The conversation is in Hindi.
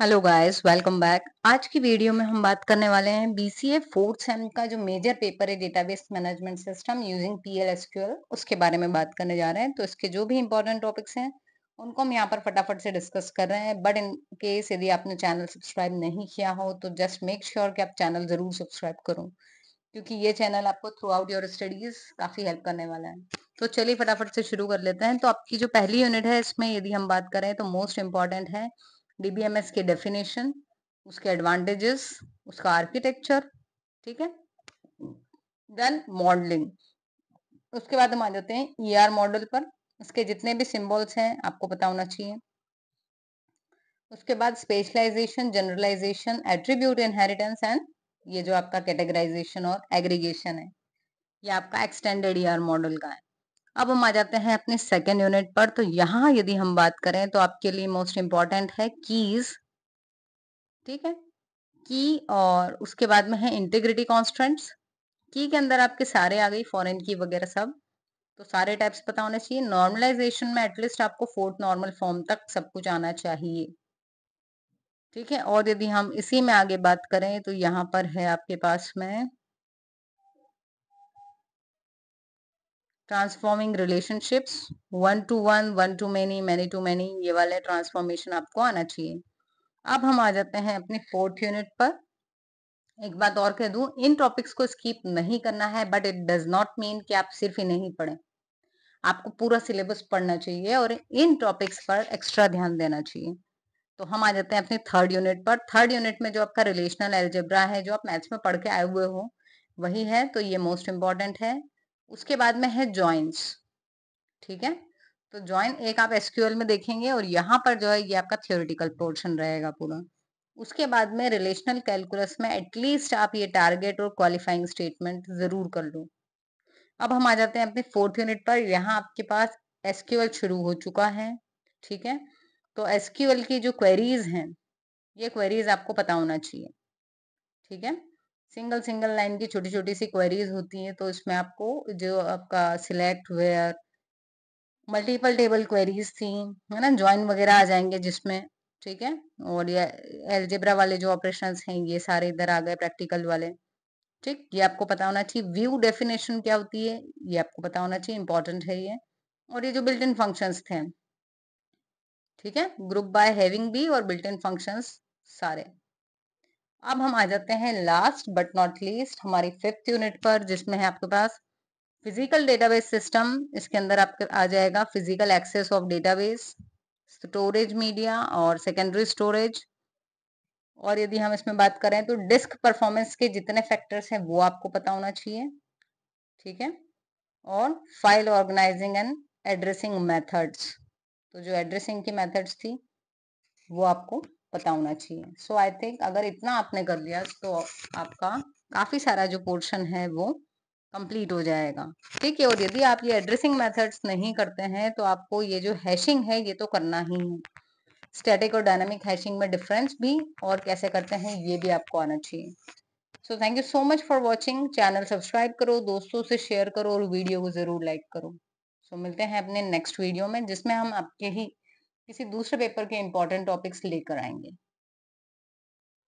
हेलो गाइस वेलकम बैक आज की वीडियो में हम बात करने वाले हैं बीसीए फोर्थ सेम का जो मेजर पेपर है database management system using PLSQL उसके बारे में बात करने जा रहे हैं तो इसके जो भी इंपॉर्टेंट टॉपिक्स हैं उनको हम यहाँ पर फटाफट से डिस्कस कर रहे हैं बट इन केस यदि आपने चैनल सब्सक्राइब नहीं किया हो तो जस्ट मेक श्योर कि आप चैनल जरूर सब्सक्राइब करो क्योंकि ये चैनल आपको थ्रू आउट योर स्टडीज काफी हेल्प करने वाला है तो चलिए फटाफट से शुरू कर लेते हैं तो आपकी जो पहली यूनिट है इसमें यदि हम बात करें तो मोस्ट इम्पॉर्टेंट है डीबीएमएस के डेफिनेशन उसके एडवांटेजेस उसका आर्किटेक्चर ठीक है देन मॉडलिंग उसके बाद हम आ जाते हैं ईआर e मॉडल पर इसके जितने भी सिंबल्स हैं आपको पता होना चाहिए उसके बाद specialisation generalisation attribute inheritance and ये जो आपका कैटेगराइजेशन और एग्रीगेशन है ये आपका एक्सटेंडेड ईआर मॉडल का है अब हम आ जाते हैं अपने सेकेंड यूनिट पर तो यहाँ यदि हम बात करें तो आपके लिए मोस्ट इम्पॉर्टेंट है कीज ठीक है की और उसके बाद में है इंटीग्रिटी कॉन्स्टेंट्स की के अंदर आपके सारे आ गई फॉरेन की वगैरह सब तो सारे टाइप्स पता होने चाहिए नॉर्मलाइजेशन में एटलीस्ट आपको फोर्थ नॉर्मल फॉर्म तक सब कुछ आना चाहिए ठीक है और यदि हम इसी में आगे बात करें तो यहाँ पर है आपके पास में transforming relationships one to one one to many many to many ये वाले ट्रांसफॉर्मेशन आपको आना चाहिए अब हम आ जाते हैं अपने फोर्थ यूनिट पर एक बात और कह दूं इन टॉपिक्स को स्कीप नहीं करना है but it does not mean कि आप सिर्फ ही नहीं पढ़ें आपको पूरा सिलेबस पढ़ना चाहिए और इन टॉपिक्स पर एक्स्ट्रा ध्यान देना चाहिए तो हम आ जाते हैं अपने थर्ड यूनिट पर थर्ड यूनिट में जो आपका रिलेशनल एल्जेब्रा है जो आप मैथ्स में पढ़ के आए हुए हो वही है तो ये मोस्ट इम्पॉर्टेंट है उसके बाद में है जॉइंस ठीक है तो जॉइन एक आप एसक्यूएल में देखेंगे और यहाँ पर जो है ये आपका थियोरिटिकल पोर्शन रहेगा पूरा उसके बाद में रिलेशनल कैलकुलस में एटलीस्ट आप ये टारगेट और क्वालिफाइंग स्टेटमेंट जरूर कर लो अब हम आ जाते हैं अपने फोर्थ यूनिट पर यहाँ आपके पास एसक्यूएल शुरू हो चुका है ठीक है तो एसक्यूएल की जो क्वेरीज हैं ये क्वेरीज आपको पता होना चाहिए ठीक है सिंगल सिंगल लाइन की छोटी छोटी सी क्वेरीज होती हैं तो इसमें आपको जो आपका select where multiple table queries थी है ना ज्वाइन वगैरह आ जाएंगे जिसमें ठीक है और ये एलजेब्रा वाले जो ऑपरेशन हैं ये सारे इधर आ गए प्रैक्टिकल वाले ठीक ये आपको पता होना चाहिए व्यू डेफिनेशन क्या होती है ये आपको पता होना चाहिए इंपॉर्टेंट है ये और ये जो बिल्ट इन फंक्शन थे ठीक है ग्रुप बाय हैविंग बी और बिल्ट इन फंक्शन सारे अब हम आ जाते हैं लास्ट बट नॉट लीस्ट हमारी फिफ्थ यूनिट पर जिसमें है आपके पास फिजिकल डेटाबेस सिस्टम इसके अंदर आपके आ जाएगा physical access of database storage media और सेकेंडरी स्टोरेज और यदि हम इसमें बात करें तो डिस्क परफॉर्मेंस के जितने फैक्टर्स हैं वो आपको पता होना चाहिए ठीक है और file organising and addressing methods तो जो एड्रेसिंग की मेथड्स थी वो आपको पता होना चाहिए सो आई थिंक अगर इतना आपने कर लिया तो आपका काफ़ी सारा जो पोर्शन है वो कंप्लीट हो जाएगा ठीक है और यदि आप ये एड्रेसिंग मेथड्स नहीं करते हैं तो आपको ये जो हैशिंग है ये तो करना ही है स्टैटिक और डायनामिक हैशिंग में डिफरेंस भी और कैसे करते हैं ये भी आपको आना चाहिए so thank you so much for watching channel subscribe करो दोस्तों से शेयर करो और वीडियो को ज़रूर लाइक करो सो so, मिलते हैं अपने नेक्स्ट वीडियो में जिसमें हम आपके ही किसी दूसरे पेपर के इंपॉर्टेंट टॉपिक्स लेकर आएंगे